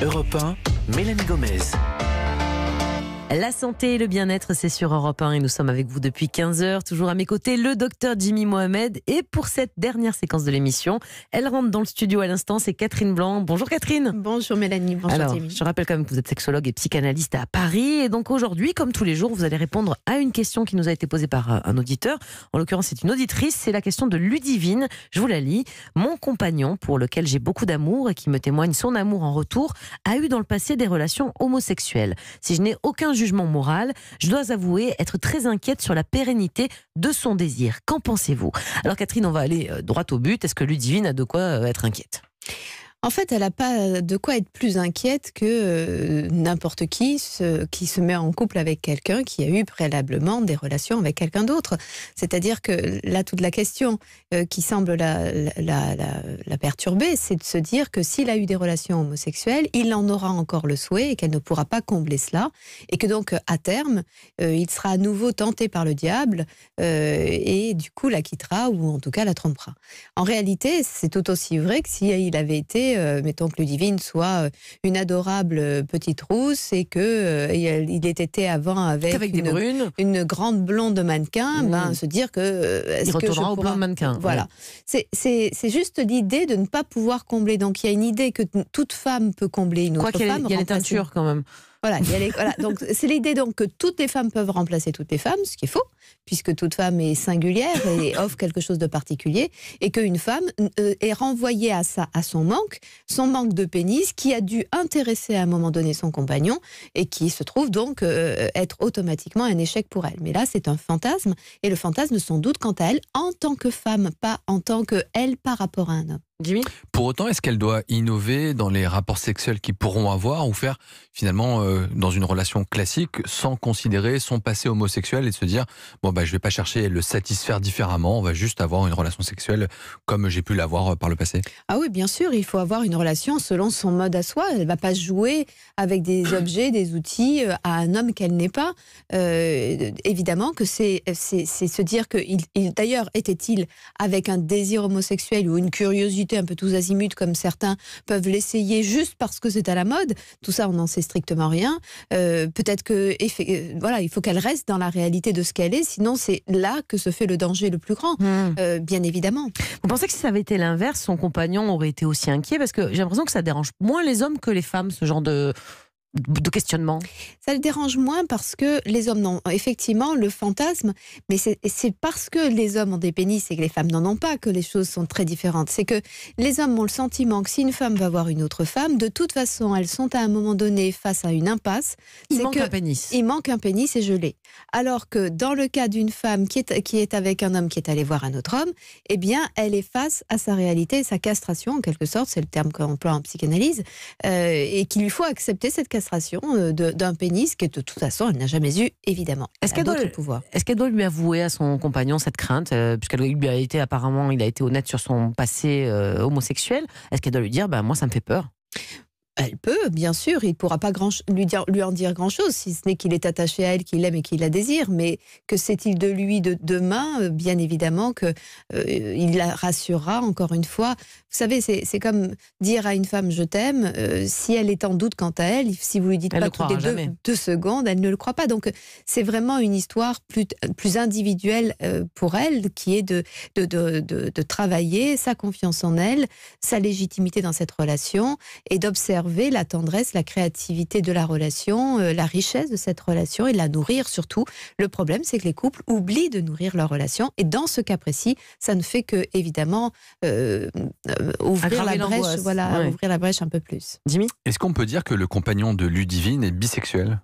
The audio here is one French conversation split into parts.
Europe 1, Mélanie Gomez. La santé et le bien-être, c'est sur Europe 1 et nous sommes avec vous depuis 15 heures. Toujours à mes côtés, le docteur Jimmy Mohamed. Et pour cette dernière séquence de l'émission, elle rentre dans le studio à l'instant, c'est Catherine Blanc. Bonjour Catherine. Bonjour Mélanie. Bonjour Je rappelle quand même que vous êtes sexologue et psychanalyste à Paris. Et donc aujourd'hui, comme tous les jours, vous allez répondre à une question qui nous a été posée par euh, un auditeur. En l'occurrence, c'est une auditrice. C'est la question de Ludivine. Je vous la lis. Mon compagnon, pour lequel j'ai beaucoup d'amour et qui me témoigne son amour en retour, a eu dans le passé des relations homosexuelles. Si je n'ai aucun jugement moral, je dois avouer être très inquiète sur la pérennité de son désir. Qu'en pensez-vous Alors Catherine, on va aller euh, droit au but. Est-ce que Ludivine a de quoi euh, être inquiète en fait, elle n'a pas de quoi être plus inquiète que euh, n'importe qui qui se met en couple avec quelqu'un qui a eu préalablement des relations avec quelqu'un d'autre. C'est-à-dire que là, toute la question euh, qui semble la, perturber, c'est de se dire que s'il a eu des relations homosexuelles, il en aura encore le souhait et qu'elle ne pourra pas combler cela. Et que donc, à terme, euh, il sera à nouveau tenté par le diable et du coup la quittera ou en tout cas la trompera. En réalité, c'est tout aussi vrai que s'il avait été euh, mettons que Ludivine soit euh, une adorable euh, petite rousse et que il été avant avec, une, grande blonde mannequin, mmh. ben, se dire que il retournera au grand mannequin. Voilà, c'est juste l'idée de ne pas pouvoir combler. Donc il y a une idée que toute femme peut combler une Quoi autre femme. Il y a teintures quand même. Voilà, donc c'est l'idée donc que toutes les femmes peuvent remplacer toutes les femmes, ce qui est faux, puisque toute femme est singulière et offre quelque chose de particulier, et qu'une femme euh, est renvoyée à, ça, à son manque, son manque de pénis, qui a dû intéresser à un moment donné son compagnon, et qui se trouve donc euh, être automatiquement un échec pour elle. Mais là, c'est un fantasme, et le fantasme sans doute quant à elle en tant que femme, pas en tant que elle par rapport à un homme. Pour autant, est-ce qu'elle doit innover dans les rapports sexuels qu'ils pourront avoir ou faire finalement euh, dans une relation classique sans considérer son passé homosexuel et de se dire bon ben je vais pas chercher à le satisfaire différemment, on va juste avoir une relation sexuelle comme j'ai pu l'avoir euh, par le passé Ah oui, bien sûr, il faut avoir une relation selon son mode à soi. Elle ne va pas jouer avec des objets, des outils euh, à un homme qu'elle n'est pas. évidemment que c'est c'est se dire que il d'ailleurs était-il avec un désir homosexuel ou une curiosité un peu tous azimuts comme certains peuvent l'essayer juste parce que c'est à la mode. Tout ça, on n'en sait strictement rien. Euh, peut-être que euh, voilà, il faut qu'elle reste dans la réalité de ce qu'elle est, sinon c'est là que se fait le danger le plus grand, hmm. euh, bien évidemment. On pensait que si ça avait été l'inverse, son compagnon aurait été aussi inquiet parce que j'ai l'impression que ça dérange moins les hommes que les femmes, ce genre de de questionnement Ça le dérange moins parce que les hommes n'ont effectivement le fantasme, mais c'est parce que les hommes ont des pénis et que les femmes n'en ont pas que les choses sont très différentes. C'est que les hommes ont le sentiment que si une femme va voir une autre femme, de toute façon, elles sont à un moment donné face à une impasse. Il manque un pénis. Il manque un pénis et je l'ai. Alors que dans le cas d'une femme qui est, qui est avec un homme qui est allé voir un autre homme, eh bien, elle est face à sa réalité, sa castration en quelque sorte, c'est le terme qu'on emploie en psychanalyse, euh, et qu'il lui faut accepter cette castration euh, d'un pénis qui, de toute façon, elle n'a jamais eu, évidemment. Est-ce qu'elle doit, est ce qu'elle doit, lui avouer à son compagnon cette crainte, euh, puisqu'elle lui a été apparemment, il a été honnête sur son passé euh, homosexuel Est-ce qu'elle doit lui dire, bah, moi, ça me fait peur elle peut, bien sûr. Il ne pourra pas lui, lui, en dire grand-chose, si ce n'est qu'il est attaché à elle, qu'il l'aime et qu'il la désire. Mais que cest il de lui de demain euh, Bien évidemment qu'il euh, la rassurera encore une fois. Vous savez, c'est comme dire à une femme je t'aime. Euh, si elle est en doute quant à elle, si vous lui dites pas toutes les deux, deux, secondes, elle ne le croit pas. Donc c'est vraiment une histoire plus, individuelle pour elle, qui est de, de travailler sa confiance en elle, sa légitimité dans cette relation et d'observer la tendresse, la créativité de la relation, euh, la richesse de cette relation et la nourrir surtout. Le problème, c'est que les couples oublient de nourrir leur relation. Et dans ce cas précis, ça ne fait que, évidemment, euh, euh, ouvrir, la brèche, voilà, ouvrir la brèche un peu plus. Jimmy Est-ce qu'on peut dire que le compagnon de Ludivine est bisexuel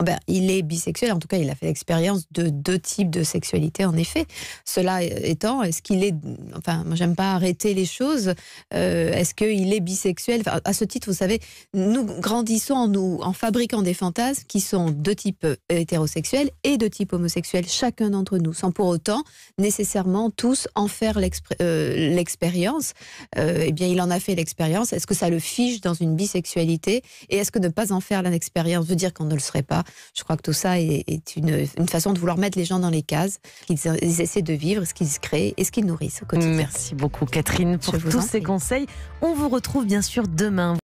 ah ben, il est bisexuel, en tout cas, il a fait l'expérience de deux types de sexualité, en effet. Cela étant, est-ce qu'il est. Enfin, moi, j'aime pas arrêter les choses. Euh, est-ce qu'il est bisexuel À ce titre, vous savez, nous grandissons en, nous, en fabriquant des fantasmes qui sont de type euh, hétérosexuel et de type homosexuel, chacun d'entre nous, sans pour autant nécessairement tous en faire euh, l'expérience. eh bien, il en a fait l'expérience. Est-ce que ça le fiche dans une bisexualité Et est-ce que ne pas en faire l'expérience veut dire qu'on ne le serait pas je crois que tout ça est, une, façon de vouloir mettre les gens dans les cases, qu'ils essaient de vivre, ce qu'ils créent et ce qu'ils nourrissent au quotidien. Merci beaucoup Catherine pour tous ces conseils. On vous retrouve bien sûr demain.